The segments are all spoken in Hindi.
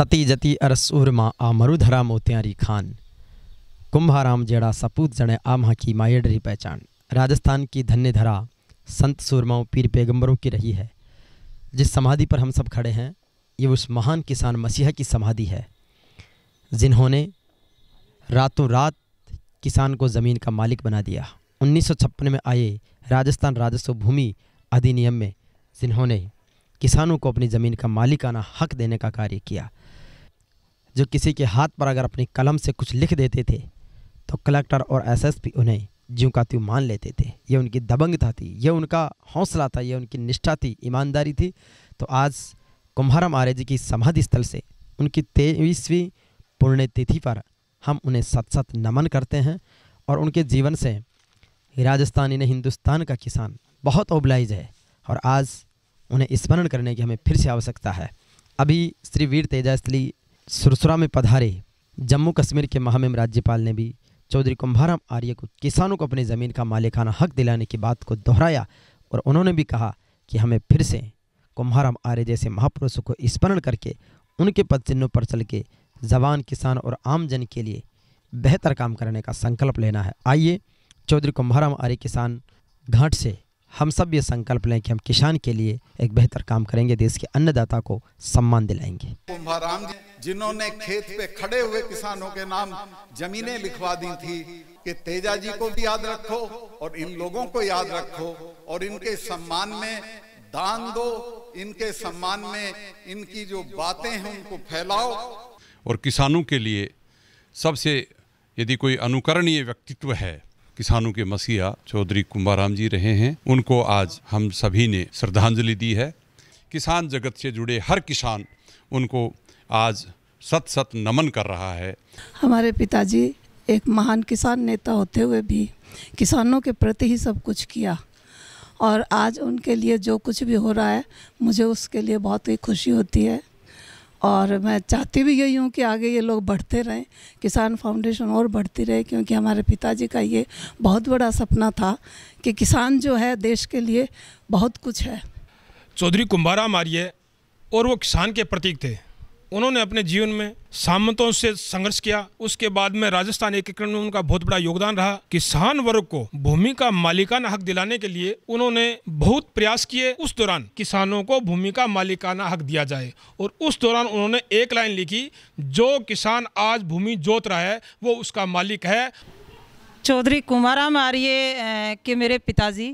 सती जती अरस माँ आ मरुधरा मोत्यारी खान कुंभाराम जेड़ा सपूत जड़े आ माँ की मायडरी पहचान राजस्थान की धन्य धरा संत सूरमाओं पीर पैगंबरों की रही है जिस समाधि पर हम सब खड़े हैं ये उस महान किसान मसीहा की समाधि है जिन्होंने रातों रात किसान को ज़मीन का मालिक बना दिया उन्नीस में आए राजस्थान राजस्व भूमि अधिनियम में जिन्होंने किसानों को अपनी ज़मीन का मालिकाना हक देने का कार्य किया जो किसी के हाथ पर अगर अपनी कलम से कुछ लिख देते थे तो कलेक्टर और एसएसपी उन्हें ज्यों का त्यों मान लेते थे यह उनकी दबंगता थी यह उनका हौसला था यह उनकी निष्ठा थी ईमानदारी थी तो आज कुम्हारम आर्य जी की समाधि स्थल से उनकी तेईसवीं पुण्यतिथि पर हम उन्हें सत सत नमन करते हैं और उनके जीवन से राजस्थानी ने हिंदुस्तान का किसान बहुत ओबलाइज है और आज उन्हें स्मरण करने की हमें फिर से आवश्यकता है अभी श्री वीर तेजास्थली सुरसुरा में पधारे जम्मू कश्मीर के महामिम राज्यपाल ने भी चौधरी कुंभाराम आर्य को किसानों को अपनी ज़मीन का मालिकाना हक दिलाने की बात को दोहराया और उन्होंने भी कहा कि हमें फिर से कुंभाराम आर्य जैसे महापुरुषों को स्मरण करके उनके पद चिन्हों पर चल के जवान किसान और आम जन के लिए बेहतर काम करने का संकल्प लेना है आइए चौधरी कुंभाराम आर्य किसान घाट से हम सब ये संकल्प लें कि हम किसान के लिए एक बेहतर काम करेंगे देश के अन्नदाता को सम्मान दिलाएंगे कुंभाराम जी जिन्होंने खेत पे खड़े हुए किसानों के नाम जमीनें लिखवा दी थी कि तेजा जी को भी याद रखो और इन लोगों को याद रखो और इनके सम्मान में दान दो इनके सम्मान में इनकी जो बातें हैं उनको फैलाओ और किसानों के लिए सबसे यदि कोई अनुकरणीय व्यक्तित्व है किसानों के मसीहा चौधरी कुंभाराम जी रहे हैं उनको आज हम सभी ने श्रद्धांजलि दी है किसान जगत से जुड़े हर किसान उनको आज सत सत नमन कर रहा है हमारे पिताजी एक महान किसान नेता होते हुए भी किसानों के प्रति ही सब कुछ किया और आज उनके लिए जो कुछ भी हो रहा है मुझे उसके लिए बहुत ही खुशी होती है और मैं चाहती भी यही हूँ कि आगे ये लोग बढ़ते रहें किसान फाउंडेशन और बढ़ती रहे क्योंकि हमारे पिताजी का ये बहुत बड़ा सपना था कि किसान जो है देश के लिए बहुत कुछ है चौधरी कुंभारा मारिए और वो किसान के प्रतीक थे उन्होंने अपने जीवन में सामंतों से संघर्ष किया उसके बाद में राजस्थान एकीकरण में उनका बहुत बड़ा योगदान रहा किसान वर्ग को भूमि का मालिकाना हक दिलाने के लिए उन्होंने बहुत प्रयास किए उस दौरान किसानों को भूमि का मालिकाना हक दिया जाए और उस दौरान उन्होंने एक लाइन लिखी जो किसान आज भूमि जोत रहा है वो उसका मालिक है चौधरी कुमाराम आर्य के मेरे पिताजी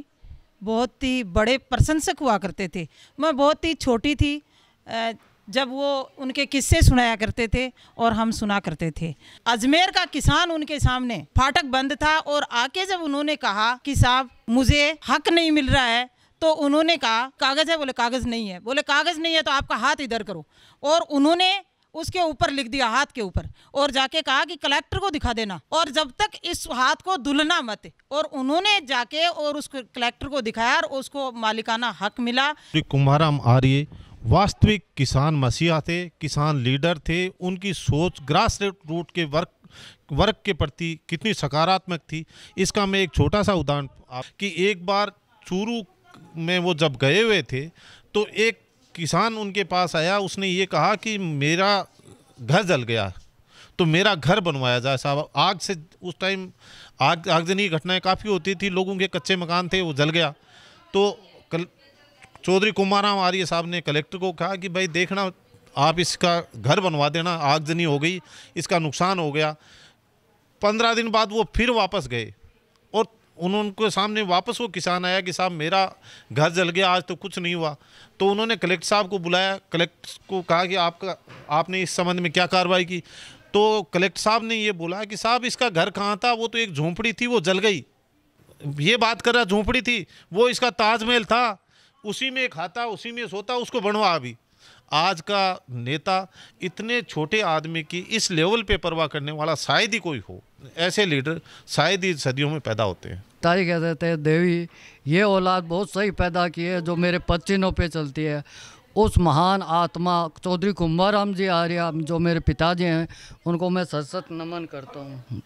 बहुत ही बड़े प्रशंसक हुआ करते थे मैं बहुत ही छोटी थी जब वो उनके किस्से सुनाया करते थे और हम सुना करते थे अजमेर का किसान उनके सामने फाटक बंद था और आके जब उन्होंने कहा कि साहब मुझे हक नहीं मिल रहा है तो उन्होंने कहा कागज़ है बोले कागज़ नहीं है बोले कागज़ नहीं है तो आपका हाथ इधर करो और उन्होंने उसके ऊपर लिख दिया हाथ के ऊपर और जाके कहा कि कलेक्टर को दिखा देना और जब तक इस हाथ को धुलना मत और उन्होंने जाके और उसको कलेक्टर को दिखाया और उसको मालिकाना हक मिला कुम्हाराम आर्य वास्तविक किसान मसीहा थे किसान लीडर थे उनकी सोच ग्रास रूट के वर्क वर्क के प्रति कितनी सकारात्मक थी इसका मैं एक छोटा सा उदाहरण कि एक बार चूरू में वो जब गए हुए थे तो एक किसान उनके पास आया उसने ये कहा कि मेरा घर जल गया तो मेरा घर बनवाया जाए साहब आग से उस टाइम आग आगजनी घटनाएं काफ़ी होती थी लोगों के कच्चे मकान थे वो जल गया तो कल चौधरी कुमाराम आर्य साहब ने कलेक्टर को कहा कि भाई देखना आप इसका घर बनवा देना आगजनी हो गई इसका नुकसान हो गया पंद्रह दिन बाद वो फिर वापस गए और उनके सामने वापस वो किसान आया कि साहब मेरा घर जल गया आज तो कुछ नहीं हुआ तो उन्होंने कलेक्टर साहब को बुलाया कलेक्टर को कहा कि आपका आपने इस संबंध में क्या कार्रवाई की तो कलेक्टर साहब ने ये बोला कि साहब इसका घर कहाँ था वो तो एक झोंपड़ी थी वो जल गई ये बात कर रहा झोंपड़ी थी वो इसका ताजमहल था उसी में खाता उसी में सोता उसको बनवा अभी आज का नेता इतने छोटे आदमी की इस लेवल पे परवाह करने वाला शायद ही कोई हो ऐसे लीडर शायद ही सदियों में पैदा होते हैं ताई कहते थे हैं देवी ये औलाद बहुत सही पैदा की है जो मेरे पच्चीनों पे चलती है उस महान आत्मा चौधरी कुंभाराम जी आर्या जो मेरे पिताजी हैं उनको मैं सशक्त नमन करता हूँ